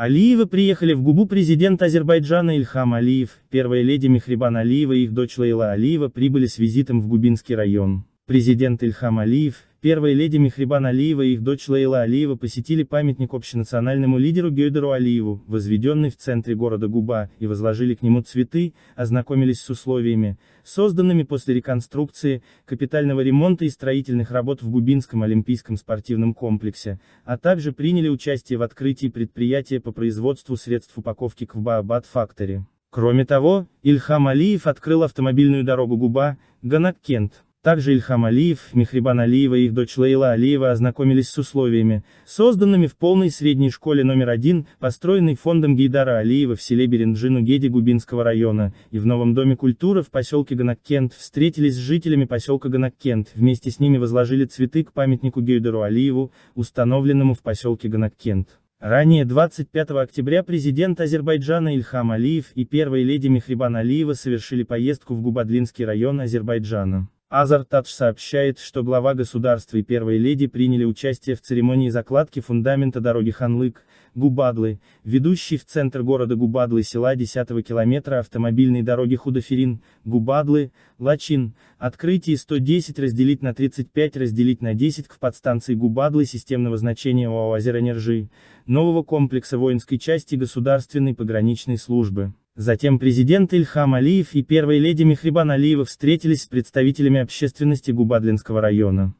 Алиевы приехали в Губу президент Азербайджана Ильхам Алиев, первая леди Мехрибан Алиева и их дочь Лейла Алиева прибыли с визитом в Губинский район. Президент Ильхам Алиев, первая леди Мехрибан Алиева и их дочь Лейла Алиева посетили памятник общенациональному лидеру Гейдеру Алиеву, возведенный в центре города Губа, и возложили к нему цветы, ознакомились с условиями, созданными после реконструкции, капитального ремонта и строительных работ в Губинском олимпийском спортивном комплексе, а также приняли участие в открытии предприятия по производству средств упаковки Квбаабад Фактори. Кроме того, Ильхам Алиев открыл автомобильную дорогу Губа, Ганаккент. Также Ильхам Алиев, Мехрибан Алиева и их дочь Лейла Алиева ознакомились с условиями, созданными в полной средней школе номер один, построенной фондом Гейдара Алиева в селе Беренджину Геди Губинского района, и в новом Доме культуры в поселке Ганаккент встретились с жителями поселка Ганаккент, вместе с ними возложили цветы к памятнику Гейдару Алиеву, установленному в поселке Ганаккент. Ранее 25 октября президент Азербайджана Ильхам Алиев и первая леди Мехрибан Алиева совершили поездку в Губадлинский район Азербайджана. Тадж сообщает, что глава государства и первая леди приняли участие в церемонии закладки фундамента дороги Ханлык, Губадлы, ведущей в центр города Губадлы села 10 километра автомобильной дороги Худоферин, Губадлы, Лачин, открытие 110 разделить на 35 разделить на 10 к подстанции Губадлы системного значения ОАЗ Нержи, нового комплекса воинской части Государственной пограничной службы. Затем президент Ильхам Алиев и первая леди Мехрибан Алиева встретились с представителями общественности Губадлинского района.